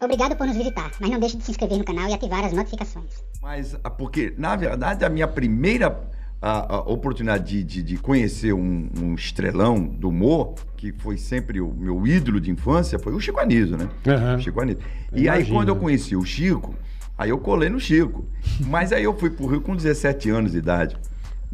Obrigado por nos visitar, mas não deixe de se inscrever no canal e ativar as notificações. Mas ah, porque, na verdade, a minha primeira a, ah, a ah, oportunidade de, de, conhecer um, um, estrelão do humor, que foi sempre o meu ídolo de infância, foi o Chico Anísio, né? Uhum. Chico Anísio. e aí, quando eu conheci o Chico, aí eu colei no Chico. mas aí eu fui pro Rio com 17 anos de idade.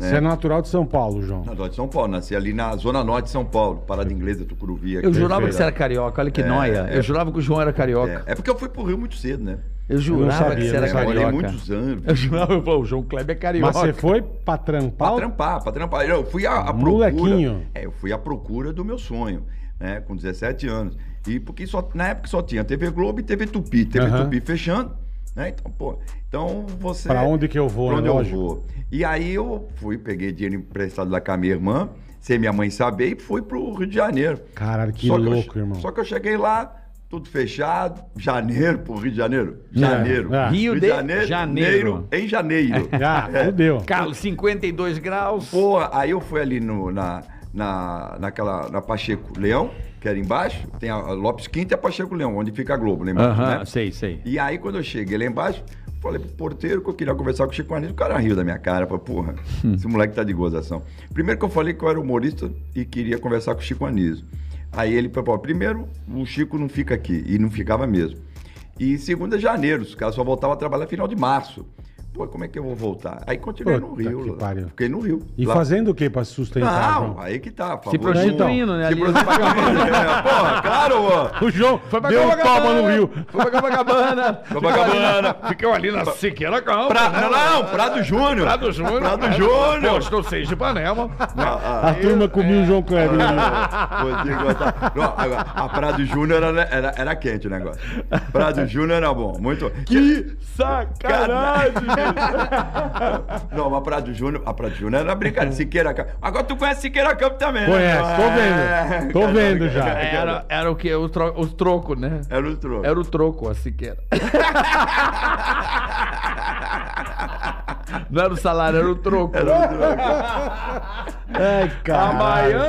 Né? Você é natural de São Paulo, João? Natural de São Paulo, nasci ali na zona norte de São Paulo, Parada Inglesa, Tucuruvi. Aqui. Eu jurava que você era carioca, olha que é, noia. É, eu jurava que o João era carioca. É, é, porque eu fui pro Rio muito cedo, né? Eu jurava eu sabia, que você era né? carioca. Eu muitos anos. Eu jurava, eu falei, o João Kleber é carioca. Mas você foi pra trampar? Pra trampar, pra trampar. Eu fui à, à procura. Molequinho. É, eu fui à procura do meu sonho, né? Com 17 anos. E porque só, na época só tinha TV Globo e TV Tupi. TV uhum. Tupi fechando. Né? Então, pô, então você. Para onde que eu vou? Pra onde é eu lógico. vou? E aí eu fui, peguei dinheiro emprestado lá com a minha irmã, sem minha mãe saber, e fui pro Rio de Janeiro. Caralho, que louco, eu, irmão. Só que eu cheguei lá, tudo fechado, janeiro pro Rio de Janeiro. É, janeiro. É, é. Rio, Rio, de Janeiro, janeiro. Em janeiro. Ah, é. fudeu. Carlos, 52 graus. Pô, aí eu fui ali no, na, na, naquela, na Pacheco Leão que era embaixo, tem a Lopes Quinta e a Pacheco Leão, onde fica a Globo, lembra? Aham, né? sei, sei. E aí, quando eu cheguei lá embaixo, falei pro porteiro que eu queria conversar com o Chico Anísio, o cara riu da minha cara, falou, porra, hum. esse moleque tá de gozação. Primeiro que eu falei que eu era humorista e queria conversar com o Chico Anísio. Aí ele falou, primeiro, o Chico não fica aqui, e não ficava mesmo. E segunda, é janeiro, os caras só voltavam a trabalhar final de março pô, como é que eu vou voltar? Aí continuei Pô, no Rio. Tá lá, fiquei no Rio. E lá. fazendo o que para sustentar? Não, então? aí que tá. Se prostituindo, né? Se né? prostituindo. é, né? porra, claro, ó. O João foi pra deu toma no Rio. Foi pra Copacabana. Copacabana. Ficou ali na Siqueira Campo. Pra, né? Não, Prado é, Júnior. Prado Júnior. Prado é, Júnior. Estou seis de panela. A turma comia o é. João Kleber. Né? A Prado Júnior era quente o negócio. Prado Júnior era bom. Muito. Que sacanagem! não, mas Prado Júnior, a ah, Prado Júnior era brincadeira. Siqueira Campos. Agora tu conhece Siqueira Campos também, né? Conhece, tô vendo. É, tô vendo já. É, era, era o que? Os tro, trocos, né? Era o troco. Era o troco, a Siqueira. Não era o salário, era o troco. Era o troco. É, Ai, caralho. A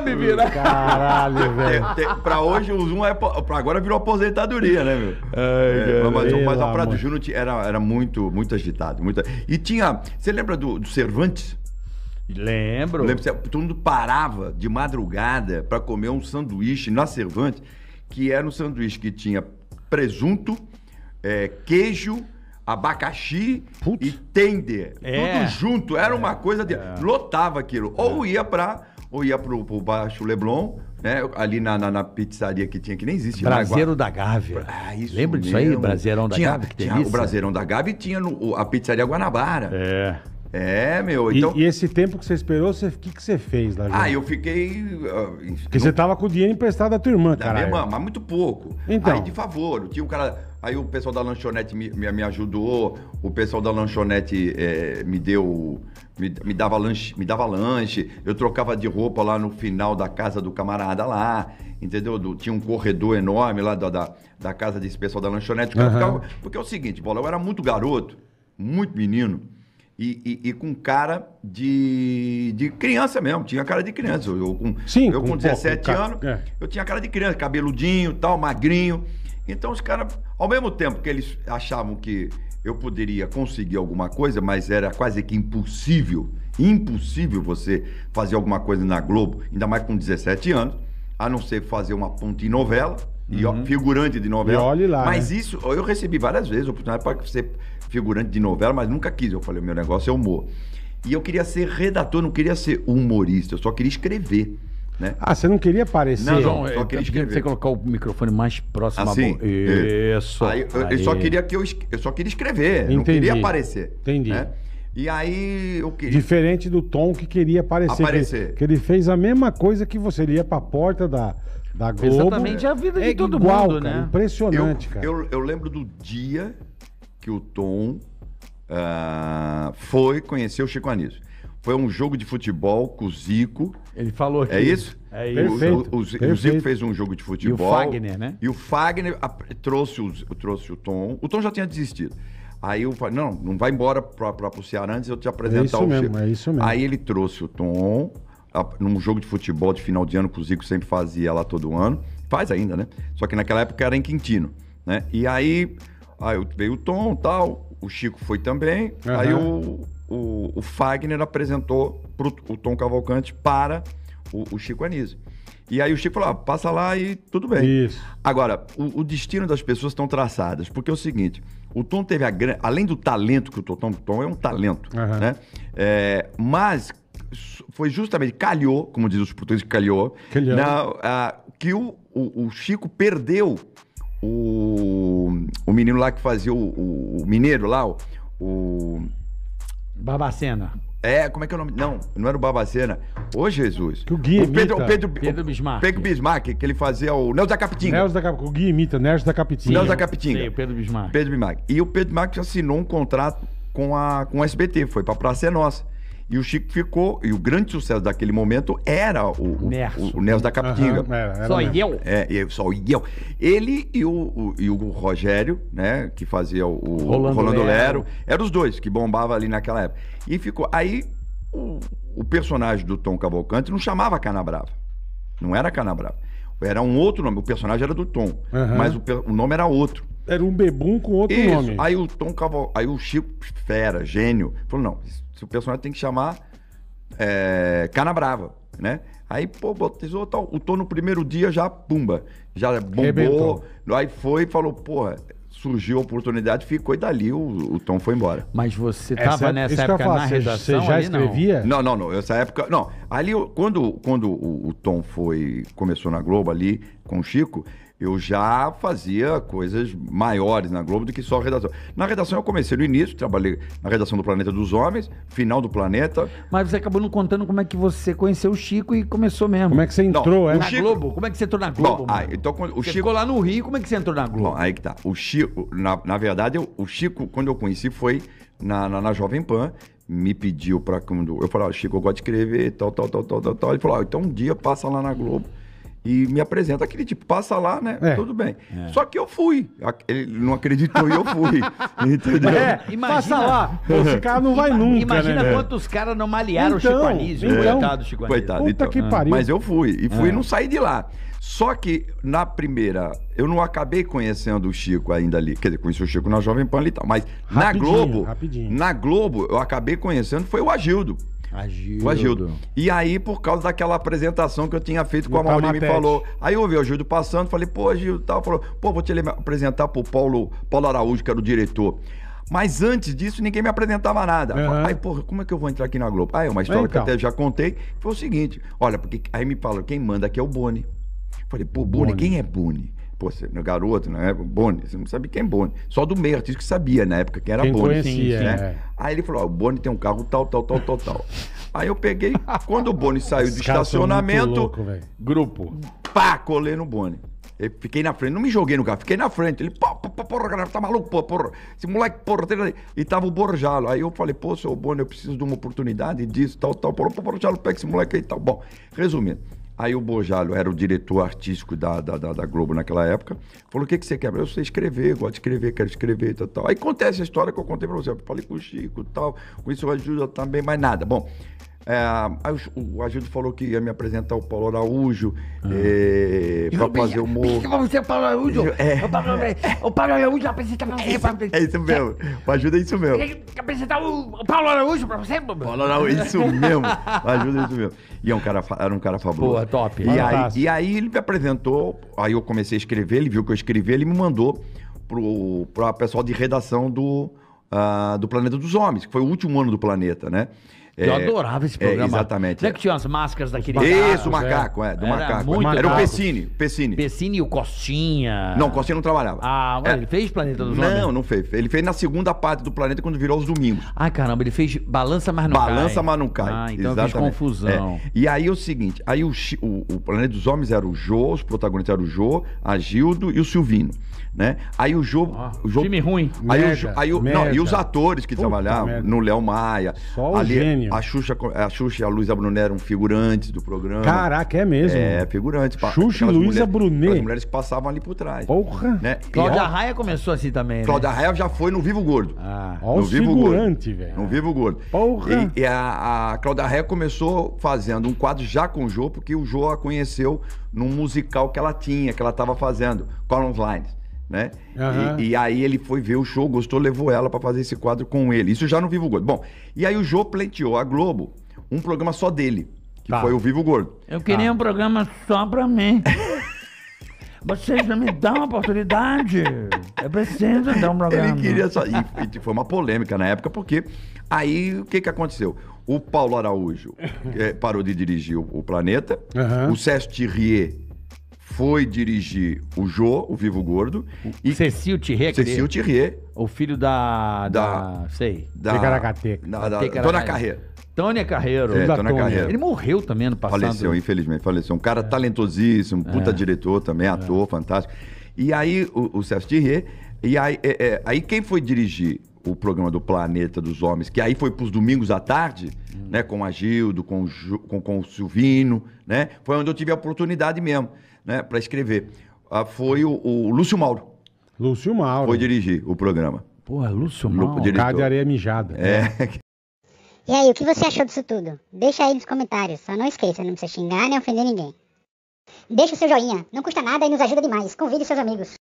Miami, virou Caralho, velho. pra hoje, o Zoom é. Pra agora virou aposentadoria, né, meu? Ai, é, cara, mas, mas a Júnior era, era muito, muito agitado. Muito... E tinha. Você lembra do, do Cervantes? Lembro. Lembro. Todo mundo parava de madrugada para comer um sanduíche na Cervantes, que era um sanduíche que tinha presunto, é, queijo abacaxi Putz. e tender. É. Tudo junto. Era é. uma coisa de. É. Lotava aquilo. Ou é. ia para, Ou ia pro, pro Baixo Leblon, né? Ali na, na, na, pizzaria que tinha, que nem existe. Braseiro da Gávea. Ah, Lembra mesmo. disso aí? Braseirão da tinha, Gávea, que tinha O Braseirão da Gávea e tinha no, a pizzaria Guanabara. É. É, meu. Então... E, e, esse tempo que você esperou, o que, que você fez lá? Ah, eu fiquei. Ah, Porque você tava com o dinheiro emprestado da tua irmã, cara. Da minha irmã, mas muito pouco. Então. Aí, de favor, tinha um cara. Aí o pessoal da lanchonete me, me, me ajudou, o pessoal da lanchonete é, me deu. Me, me, dava lanche, me dava lanche, eu trocava de roupa lá no final da casa do camarada lá, entendeu? Do, tinha um corredor enorme lá da, da, da casa desse pessoal da lanchonete. Uhum. Ficava, porque é o seguinte, bola, eu era muito garoto, muito menino. E, e, e, com cara de, de criança mesmo. Tinha cara de criança. Eu, eu com, Sim, eu com, com 17 anos, é. eu tinha cara de criança, cabeludinho, tal, magrinho. Então os caras, ao mesmo tempo que eles achavam que eu poderia conseguir alguma coisa, mas era quase que impossível, impossível você fazer alguma coisa na Globo, ainda mais com 17 anos, a não ser fazer uma ponte em novela, e uhum. figurante de novela. E olhe lá. Mas né? isso, eu recebi várias vezes a oportunidade para ser figurante de novela, mas nunca quis. Eu falei, meu negócio é humor. E eu queria ser redator, não queria ser humorista, eu só queria escrever. Né? Ah, você não queria aparecer? Não, eu só queria escrever. Você colocar o microfone mais próximo assim, à ah, boca. É. Isso. Aí, eu, aí. eu, só queria que eu, eu só queria escrever, Entendi. não queria aparecer. Entendi. Né? E aí eu queria. Diferente do Tom que queria aparecer. aparecer. Que, que, ele fez a mesma coisa que você ia para a porta da, da Globo. Exatamente a vida de é todo igual, mundo, cara, né? Impressionante, eu, cara. Eu, eu lembro do dia que o Tom uh, foi conhecer o Chico Anísio foi um jogo de futebol com o Zico. Ele falou aqui. É isso? É isso. o, o, o Zico fez um jogo de futebol. E o Fagner, né? E o Fagner a, trouxe, trouxe o Tom. O Tom já tinha desistido. Aí eu falei, não, não vai embora para o Ceará antes eu te é apresentar é isso o mesmo, Chico. É isso mesmo. Aí ele trouxe o Tom, a, num jogo de futebol de final de ano que o Zico sempre fazia lá todo ano. Faz ainda, né? Só que naquela época era em Quintino, né? E aí, aí veio o Tom tal, o Chico foi também. Uhum. Aí o o, o Fagner apresentou pro, o Tom Cavalcante para o, o Chico Anísio. E aí o Chico falou, ah, passa lá e tudo bem. Isso. Agora, o, o destino das pessoas estão traçadas, porque é o seguinte, o Tom teve a grande... Além do talento que o Tom... Tom é um talento, uhum. né? É, mas foi justamente, calhou, como diz os portugueses, calhou, na, a, que o, o, o, Chico perdeu o, o menino lá que fazia o, o mineiro lá, o Babacena. É, como é que é o nome? Não, não era o Babacena. Ô, Jesus. Que o Gui o Pedro, O Pedro, Pedro Bismarck. Pedro Bismarck, que ele fazia o Nelson da Capitinga. Nelson da Capitinha. O Gui imita, Nelson da Capitinha. Nelson da Capitinga. o Pedro Bismarck. Pedro Bismarck. E o Pedro Bismarck assinou um contrato com a, com o SBT, foi pra Praça é Nossa. E o Chico ficou, e o grande sucesso daquele momento era o, o, o, o Nelson da Capitinga. Uhum, era, era só eu. É, só eu. Ele e o, o, e o Rogério, né, que fazia o Rolando, Rolando Lero, eram os dois que bombava ali naquela época. E ficou. Aí o, o personagem do Tom Cavalcante não chamava Canabrava. Não era Canabrava. Era um outro nome. O personagem era do Tom, uhum. mas o, o nome era outro. Era um bebum com outro isso. nome. Aí o Tom Caval... Aí o Chico Fera, gênio, falou: não, se o personagem tem que chamar é, Cana Brava, né? Aí, pô, botizou tal. O Tom no primeiro dia já, pumba, já bombou. Rebentou. Aí foi e falou, porra, surgiu a oportunidade, ficou e dali o, o Tom foi embora. Mas você estava é nessa época falar, na você, redação? Você já ali, escrevia? Não. não, não, não. Essa época. Não. Ali, quando, quando o, o Tom foi. começou na Globo ali, com o Chico, eu já fazia coisas maiores na Globo do que só redação. Na redação eu comecei no início, trabalhei na redação do Planeta dos Homens, final do Planeta. Mas você acabou não contando como é que você conheceu o Chico e começou mesmo. Como é que você entrou, não, é? Na Chico... Globo? Como é que você entrou na Globo? Bom, aí, ah, então, o você Chico... ficou lá no Rio, como é que você entrou na Globo? Bom, aí que tá. O Chico, na, na verdade, eu, o Chico, quando eu conheci, foi na, na, na Jovem Pan, me pediu para Quando eu falei, ah, Chico, eu gosto de escrever, tal, tal, tal, tal, tal, Ele falou, ah, então um dia passa lá na Globo e me apresenta aquele tipo, passa lá, né? É. Tudo bem. É. Só que eu fui. Ele não acreditou e eu fui. entendeu? É, imagina, passa lá. Esse cara não vai nunca. Né? Imagina né? quantos caras não malearam então, o Chico Anísio. Então, coitado do Chico Anísio. Coitado, Puta então. que ah. pariu. Mas eu fui. E fui e é. não saí de lá. Só que na primeira, eu não acabei conhecendo o Chico ainda ali. Quer dizer, conheci o Chico na Jovem Pan e tal. Mas rapidinho, na Globo, rapidinho. na Globo, eu acabei conhecendo foi o Agildo. Agildo. O Agildo. E aí, por causa daquela apresentação que eu tinha feito com a tá Mauri, me falou. Aí eu vi o Agildo passando, falei, pô, Agildo, tal. Falou, pô, vou te apresentar pro Paulo, Paulo Araújo, que era o diretor. Mas antes disso, ninguém me apresentava nada. Uhum. Aí, porra, como é que eu vou entrar aqui na Globo? Aí, ah, é uma história então. que eu então. até já contei, foi o seguinte: olha, porque aí me falou quem manda aqui é o Boni. Falei, pô, Boni, Boni. quem é Boni? Pô, você, é garoto, na época, Boni, você não sabia quem é Boni. Só do meio artístico sabia na época quem era quem Boni. Conhecia, né? É. Aí ele falou: ó, o Boni tem um carro tal, tal, tal, tal, tal. Aí eu peguei, quando o Boni saiu do estacionamento. Louco, grupo. Pá, colei no Boni. Eu fiquei na frente, não me joguei no carro, fiquei na frente. Ele, pô, pô, porra, galera, tá maluco, pô, porra. Esse moleque, porra, tem... e tava o Borjalo. Aí eu falei, pô, seu Boni, eu preciso de uma oportunidade disso, tal, tal. Porra, Borjalo, pega esse moleque aí, tal. Tá bom, resumindo. Aí o Bojalho era o diretor artístico da, da, da, da Globo naquela época. Falou: o que, que você quer? Eu sei escrever, gosto de escrever, quero escrever e tal, tal. Aí acontece a história que eu contei pra você. Eu falei com o Chico e tal, com isso ajuda também, mais nada. Bom, é, o Agildo falou que ia me apresentar o Paulo Araújo ah. é, para fazer o humor. Vamos ser o Paulo Araújo? É. O, Paulo, Araújo vai Araújo apresenta para você. É, é isso mesmo. O Ajuda é isso mesmo. Apresentar o Paulo Araújo para você, Paulo Araújo, é isso mesmo. O Ajuda é isso mesmo. E é um cara, era um cara fabuloso. Boa, top. E aí, e aí ele me apresentou, aí eu comecei a escrever, ele viu que eu escrevi, ele me mandou para o pessoal de redação do, uh, do Planeta dos Homens, que foi o último ano do Planeta, né? É, eu adorava esse é, programa. exatamente. Será é que tinha as máscaras daquele Isso, o macaco, é, do Era macaco. muito Era o macaco. Pessini, Pessini. Pessini e o Costinha. Não, Costinha não trabalhava. Ah, É. ele fez Planeta dos Homens? Não, não fez. Ele fez na segunda parte do planeta quando virou os domingos. Ai, caramba, ele fez Balança Mas Não Balança, Cai. mas não cai. Ah, então eu confusão. É. E aí é o seguinte: aí o, o- o Planeta dos Homens era o Jô, os protagonistas eram o Jô, a Gildo e o Silvino né? Aí o jogo. o jogo time ruim. Aí, mega, o, aí o, Não, e os atores que Puta trabalhavam mega. no Léo Maia. Só ali, o gênio. A Xuxa, a Xuxa e a Luísa Brunet eram figurantes do programa. Caraca, é mesmo? É, figurantes. Xuxa e Luísa Brunet. As mulheres que passavam ali por trás. Porra. Né? Cláudia Raia começou assim também. Né? Cláudia Raia já foi no Vivo Gordo. Ah, olha no Vivo figurante, velho. No Vivo Gordo. Porra. E, e a, a Cláudia Raia começou fazendo um quadro já com o Jô, porque o Jô a conheceu num musical que ela tinha, que ela estava fazendo, Columns Lines né? Uhum. E, e, aí ele foi ver o show, gostou, levou ela para fazer esse quadro com ele. Isso já no Vivo Gordo. Bom, e aí o Jô pleiteou a Globo um programa só dele, que tá. foi o Vivo Gordo. Eu queria ah. um programa só pra mim. Vocês não me dão uma oportunidade. Eu preciso dar um programa. Ele queria só. E, foi uma polêmica na época, porque aí o que, que aconteceu? O Paulo Araújo é, parou de dirigir o, o Planeta, uhum. o Sérgio Thierry foi dirigir o Jô, o Vivo Gordo. e Cecil Thierry. É Cecil Thierry. O filho da... Da... sei. Da... Tecaracateca. Da, da, da, Dona Carreira. Tônia Carreiro. É, Tônia Carreiro. Ele morreu também no passado. Faleceu, infelizmente, faleceu. Um cara é. talentosíssimo, é. puta é. diretor também, é. ator, fantástico. E aí, o, o Celso Thierry... E aí, aí quem foi dirigir o programa do Planeta dos Homens, que aí foi para os domingos à tarde, hum. né? Com a Gildo, com, o, com, com o Silvino, né? Foi onde eu tive a oportunidade mesmo, né? Para escrever. Ah, foi o, o, Lúcio Mauro. Lúcio Mauro. Foi dirigir o programa. Porra, é Lúcio Mauro. Cara de areia mijada. É. E aí, o que você achou disso tudo? Deixa aí nos comentários. Só não esqueça, não precisa xingar nem ofender ninguém. Deixa o seu joinha. Não custa nada e nos ajuda demais. Convide seus amigos.